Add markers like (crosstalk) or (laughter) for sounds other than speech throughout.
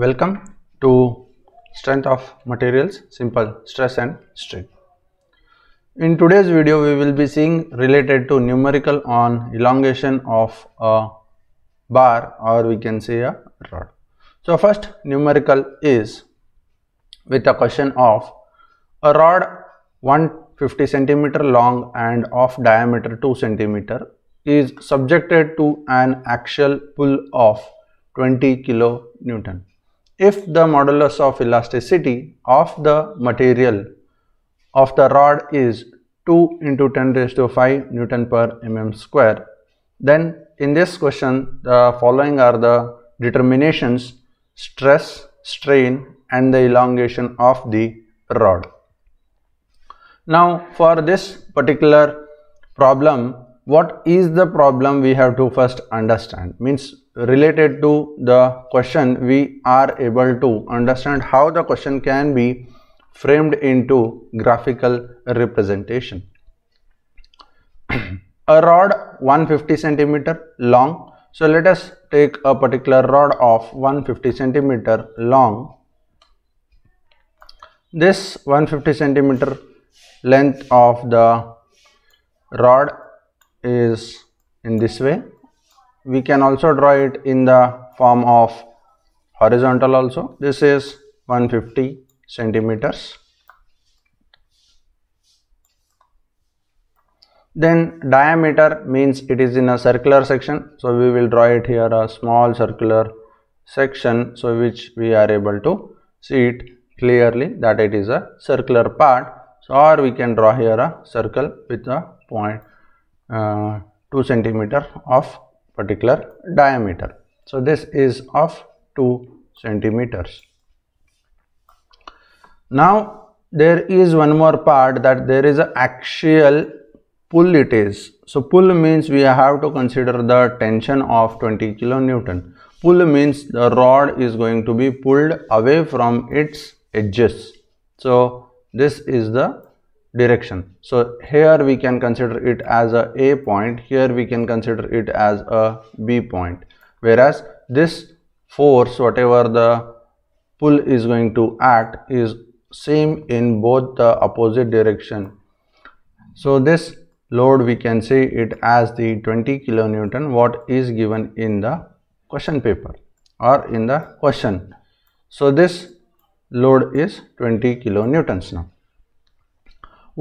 Welcome to Strength of Materials Simple Stress and Strain. In today's video we will be seeing related to numerical on elongation of a bar or we can say a rod. So first numerical is with a question of a rod 150 centimeter long and of diameter 2 centimeter is subjected to an axial pull of 20 kilo newton if the modulus of elasticity of the material of the rod is 2 into 10 raised to 5 Newton per mm square, then in this question the following are the determinations stress, strain and the elongation of the rod. Now for this particular problem what is the problem we have to first understand means related to the question we are able to understand how the question can be framed into graphical representation. a rod 150 centimeter long. So let us take a particular rod of 150 centimeter long. This 150 centimeter length of the rod is in this way we can also draw it in the form of horizontal also this is 150 centimeters then diameter means it is in a circular section so we will draw it here a small circular section so which we are able to see it clearly that it is a circular part so or we can draw here a circle with a point, uh, 2 centimeter of particular diameter. So this is of 2 centimeters. Now there is one more part that there is an axial pull it is. So pull means we have to consider the tension of 20 kilonewton. Pull means the rod is going to be pulled away from its edges. So this is the direction. So here we can consider it as a A point, here we can consider it as a B point. Whereas this force, whatever the pull is going to act is same in both the opposite direction. So this load we can say it as the 20 kilonewton what is given in the question paper or in the question. So this load is 20 kilonewtons now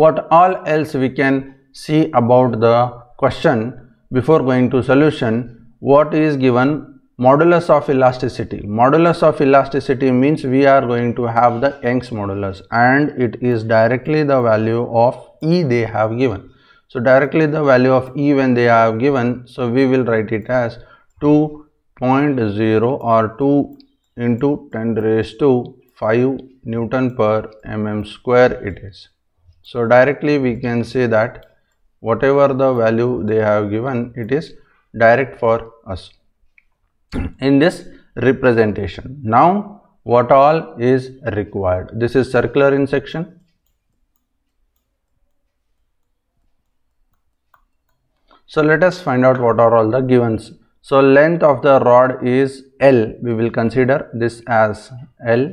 what all else we can see about the question before going to solution what is given modulus of elasticity modulus of elasticity means we are going to have the Young's modulus and it is directly the value of E they have given so directly the value of E when they have given so we will write it as 2.0 or 2 into 10 raised to 5 Newton per mm square it is so directly we can say that whatever the value they have given it is direct for us in this representation. Now what all is required? This is circular in section. So let us find out what are all the givens. So length of the rod is L. We will consider this as L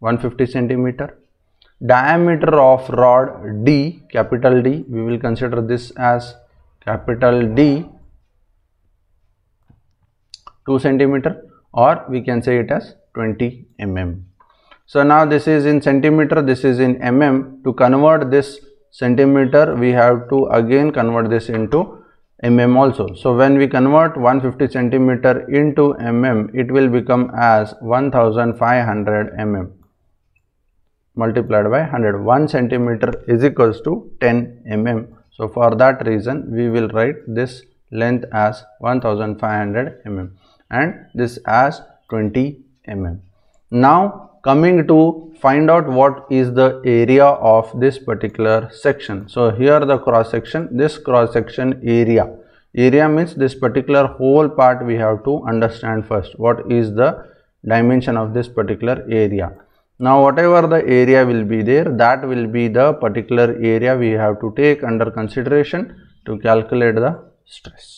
150 centimeter diameter of rod D, capital D, we will consider this as capital D 2 centimeter or we can say it as 20 mm. So now this is in centimeter, this is in mm. To convert this centimeter, we have to again convert this into mm also. So when we convert 150 centimeter into mm, it will become as 1500 mm multiplied by 100 1 centimeter is equals to 10 mm so for that reason we will write this length as 1500 mm and this as 20 mm now coming to find out what is the area of this particular section so here the cross section this cross section area area means this particular whole part we have to understand first what is the dimension of this particular area now whatever the area will be there that will be the particular area we have to take under consideration to calculate the stress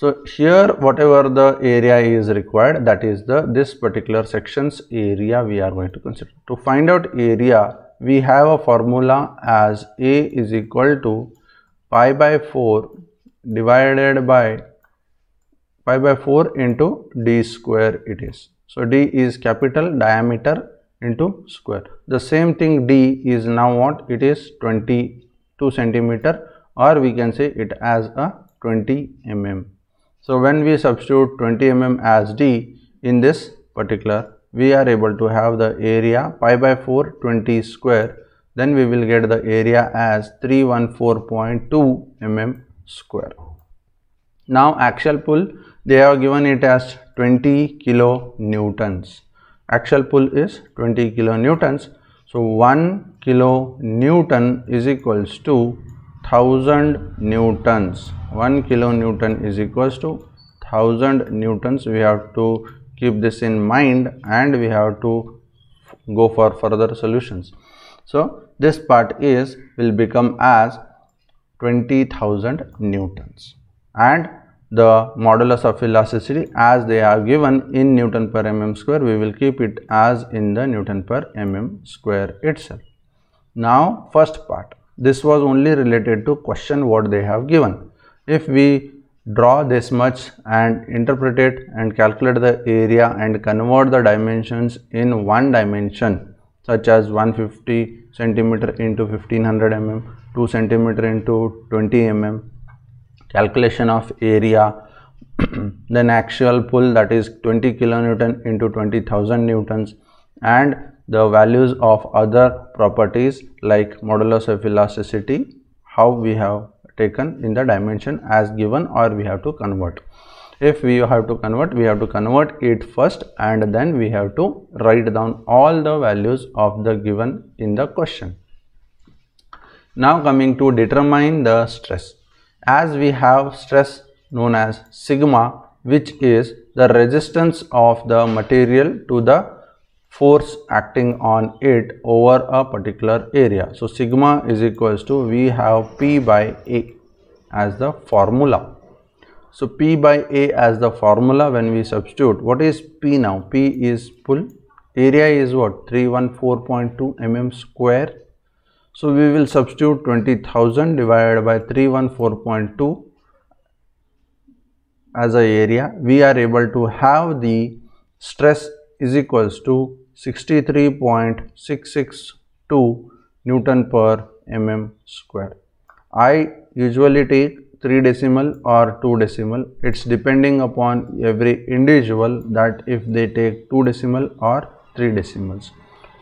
so here whatever the area is required that is the this particular sections area we are going to consider to find out area we have a formula as a is equal to pi by 4 divided by pi by 4 into d square it is so D is capital diameter into square. The same thing D is now what? It is 22 centimeter or we can say it as a 20 mm. So when we substitute 20 mm as D in this particular we are able to have the area pi by 4 20 square then we will get the area as 314.2 mm square. Now axial pull they have given it as 20 kilo newtons Actual pull is 20 kilo newtons so 1 kilo newton is equals to 1000 newtons 1 kilo newton is equals to 1000 newtons we have to keep this in mind and we have to go for further solutions so this part is will become as 20000 newtons and the modulus of elasticity as they are given in Newton per mm square, we will keep it as in the Newton per mm square itself. Now, first part, this was only related to question what they have given. If we draw this much and interpret it and calculate the area and convert the dimensions in one dimension such as 150 centimeter into 1500 mm, 2 centimeter into 20 mm, calculation of area (clears throat) then axial pull that is 20 kilonewton into 20,000 newtons and the values of other properties like modulus of elasticity how we have taken in the dimension as given or we have to convert if we have to convert we have to convert it first and then we have to write down all the values of the given in the question now coming to determine the stress as we have stress known as sigma which is the resistance of the material to the force acting on it over a particular area. So, sigma is equals to we have P by A as the formula. So, P by A as the formula when we substitute what is P now? P is pull area is what 314.2 mm square so we will substitute 20,000 divided by 314.2 as a area. We are able to have the stress is equals to 63.662 Newton per mm square. I usually take 3 decimal or 2 decimal. It's depending upon every individual that if they take 2 decimal or 3 decimals.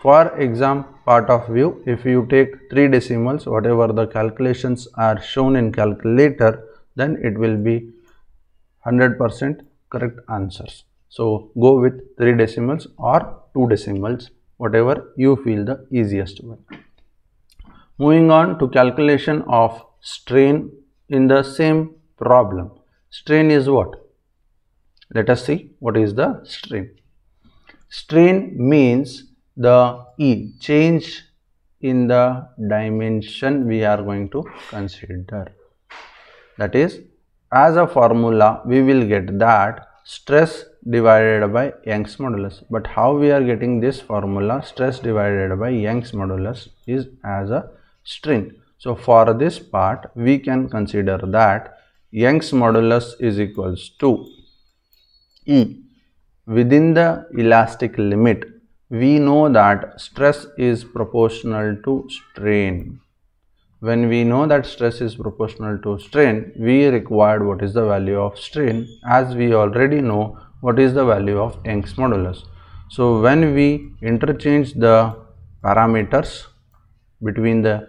For exam part of view, if you take 3 decimals, whatever the calculations are shown in calculator, then it will be 100% correct answers. So, go with 3 decimals or 2 decimals, whatever you feel the easiest one. Moving on to calculation of strain in the same problem. Strain is what? Let us see what is the strain. Strain means the E change in the dimension we are going to consider. That is as a formula we will get that stress divided by Young's modulus. But how we are getting this formula stress divided by Young's modulus is as a string. So for this part we can consider that Young's modulus is equals to E within the elastic limit we know that stress is proportional to strain. When we know that stress is proportional to strain, we required what is the value of strain as we already know what is the value of Young's modulus. So, when we interchange the parameters between the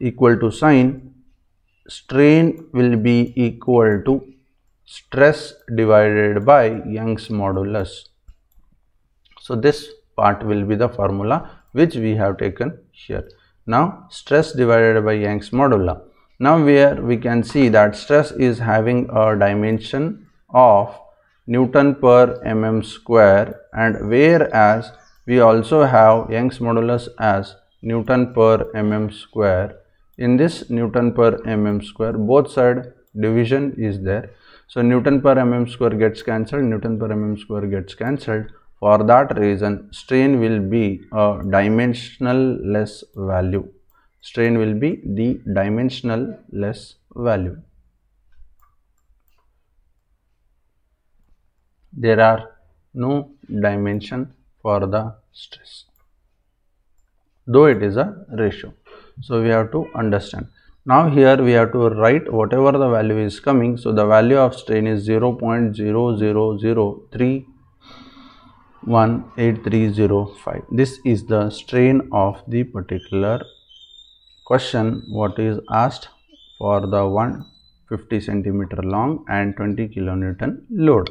equal to sign, strain will be equal to stress divided by Young's modulus. So, this part will be the formula which we have taken here. Now stress divided by Young's modulus. Now where we can see that stress is having a dimension of Newton per mm square and whereas we also have Young's modulus as Newton per mm square. In this Newton per mm square both side division is there. So Newton per mm square gets cancelled, Newton per mm square gets cancelled for that reason, strain will be a dimensional less value. Strain will be the dimensional less value. There are no dimension for the stress though it is a ratio. So, we have to understand. Now, here we have to write whatever the value is coming. So, the value of strain is 0.0003 18305 this is the strain of the particular question what is asked for the 150 centimeter long and 20 kilonewton load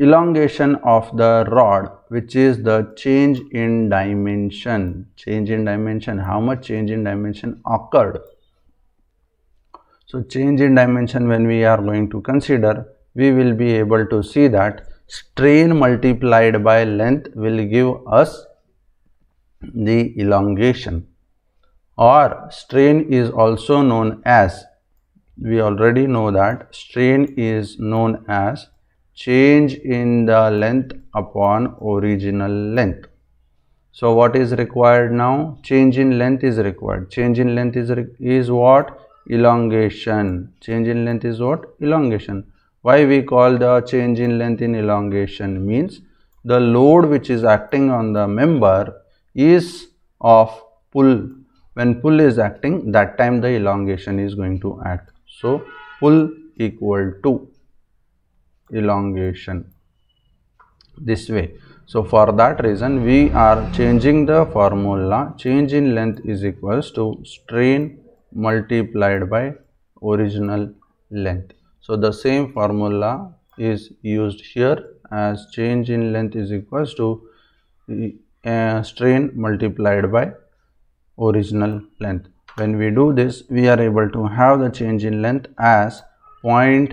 elongation of the rod which is the change in dimension change in dimension how much change in dimension occurred so change in dimension when we are going to consider we will be able to see that strain multiplied by length will give us the elongation or strain is also known as we already know that strain is known as change in the length upon original length so what is required now change in length is required change in length is is what elongation change in length is what elongation why we call the change in length in elongation means the load which is acting on the member is of pull. When pull is acting that time the elongation is going to act. So, pull equal to elongation this way. So, for that reason we are changing the formula change in length is equals to strain multiplied by original length. So the same formula is used here as change in length is equals to uh, strain multiplied by original length. When we do this, we are able to have the change in length as 0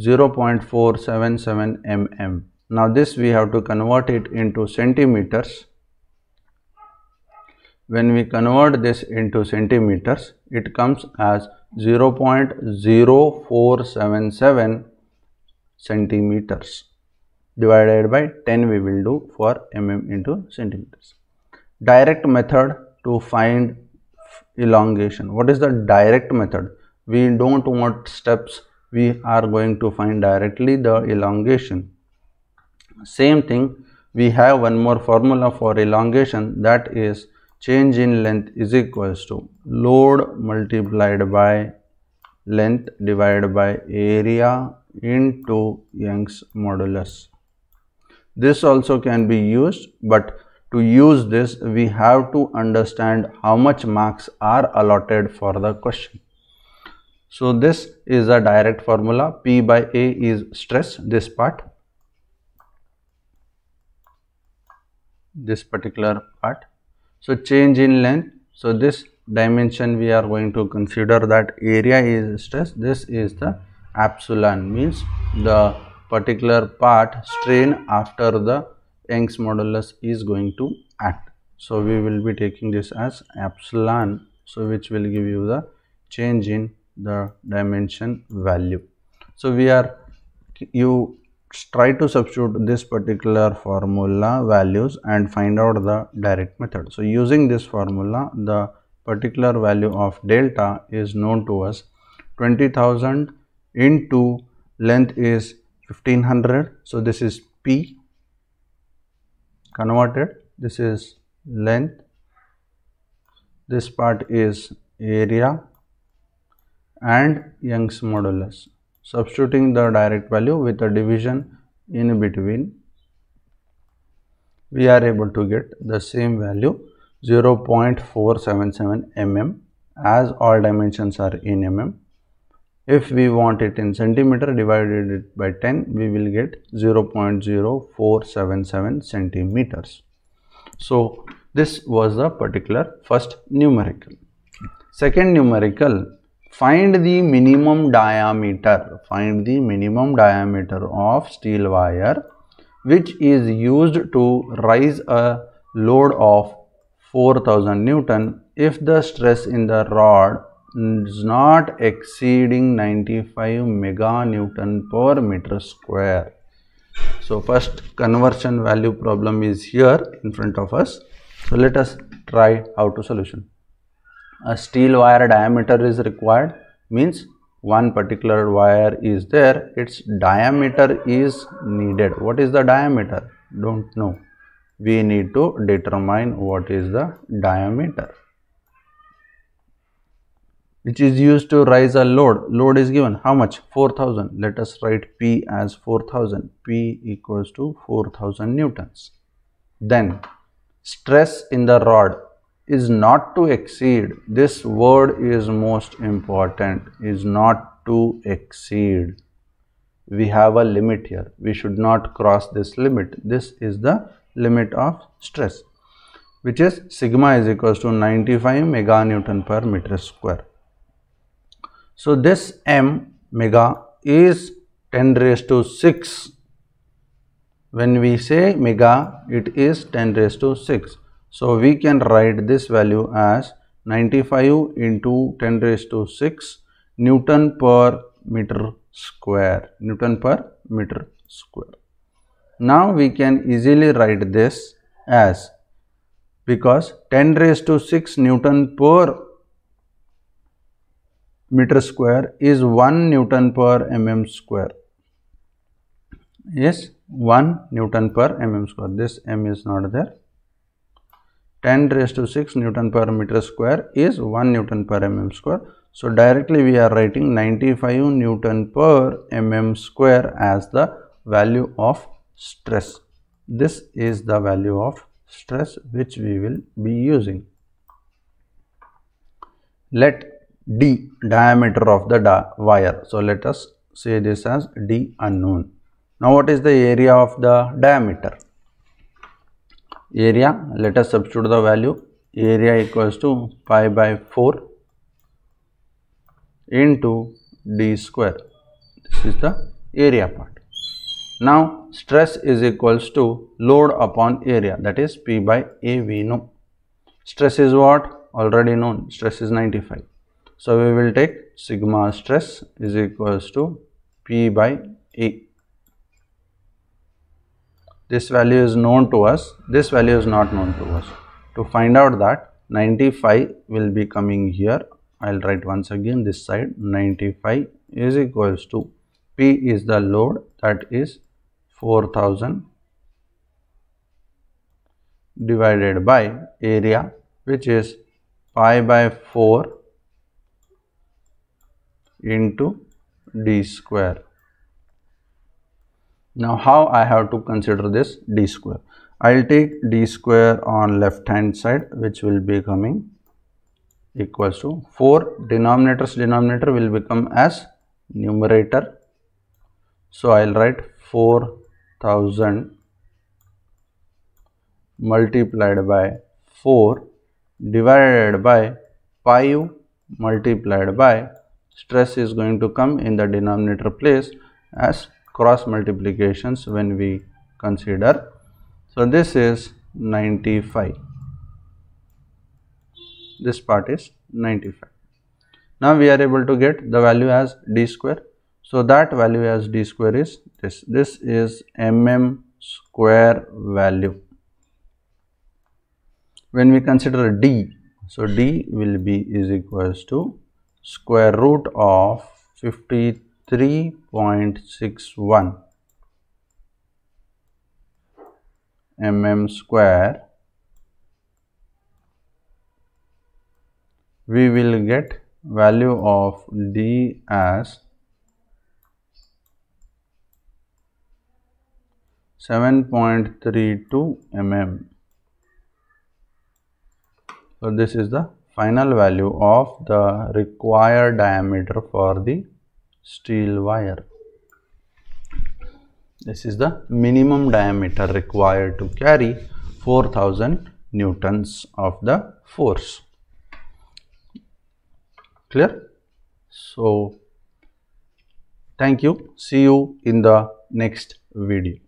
0.477 mm. Now this we have to convert it into centimeters. When we convert this into centimeters, it comes as 0.0477 centimeters divided by 10 we will do for mm into centimeters. Direct method to find elongation. What is the direct method? We don't want steps. We are going to find directly the elongation. Same thing we have one more formula for elongation that is change in length is equals to load multiplied by length divided by area into Young's modulus. This also can be used but to use this we have to understand how much marks are allotted for the question. So this is a direct formula P by A is stress this part this particular part so change in length so this dimension we are going to consider that area is stress this is the epsilon means the particular part strain after the Young's modulus is going to act so we will be taking this as epsilon so which will give you the change in the dimension value so we are you try to substitute this particular formula values and find out the direct method. So, using this formula the particular value of delta is known to us 20,000 into length is 1500. So, this is P converted this is length this part is area and Young's modulus substituting the direct value with a division in between we are able to get the same value 0.477 mm as all dimensions are in mm. If we want it in centimeter divided it by 10 we will get 0.0477 centimeters. So this was the particular first numerical. Second numerical find the minimum diameter find the minimum diameter of steel wire which is used to raise a load of 4000 newton if the stress in the rod is not exceeding 95 mega newton per meter square so first conversion value problem is here in front of us so let us try how to solution a steel wire diameter is required means one particular wire is there its diameter is needed what is the diameter don't know we need to determine what is the diameter which is used to raise a load load is given how much 4000 let us write p as 4000 p equals to 4000 newtons then stress in the rod is not to exceed this word is most important is not to exceed we have a limit here we should not cross this limit this is the limit of stress which is sigma is equals to 95 mega newton per meter square so this m mega is 10 raised to 6 when we say mega it is 10 raised to 6 so we can write this value as 95 into 10 raised to 6 Newton per meter square, Newton per meter square. Now we can easily write this as because 10 raised to 6 Newton per meter square is 1 Newton per mm square is 1 Newton per mm square. This m is not there. 10 raised to 6 Newton per meter square is 1 Newton per mm square. So, directly we are writing 95 Newton per mm square as the value of stress. This is the value of stress which we will be using. Let D diameter of the wire. So, let us say this as D unknown. Now, what is the area of the diameter? area let us substitute the value area equals to pi by 4 into d square this is the area part now stress is equals to load upon area that is p by a we know stress is what already known stress is 95 so we will take sigma stress is equals to p by a this value is known to us this value is not known to us to find out that 95 will be coming here i'll write once again this side 95 is equals to p is the load that is 4000 divided by area which is pi by 4 into d square now how I have to consider this d square? I will take d square on left hand side which will be coming equals to 4 denominators denominator will become as numerator. So I will write 4000 multiplied by 4 divided by 5 multiplied by stress is going to come in the denominator place as cross multiplications when we consider. So this is 95. This part is 95. Now we are able to get the value as d square. So that value as d square is this. This is mm square value. When we consider d, so d will be is equals to square root of 53 3.61 mm square we will get value of d as 7.32 mm. So, this is the final value of the required diameter for the steel wire this is the minimum diameter required to carry 4000 newtons of the force clear so thank you see you in the next video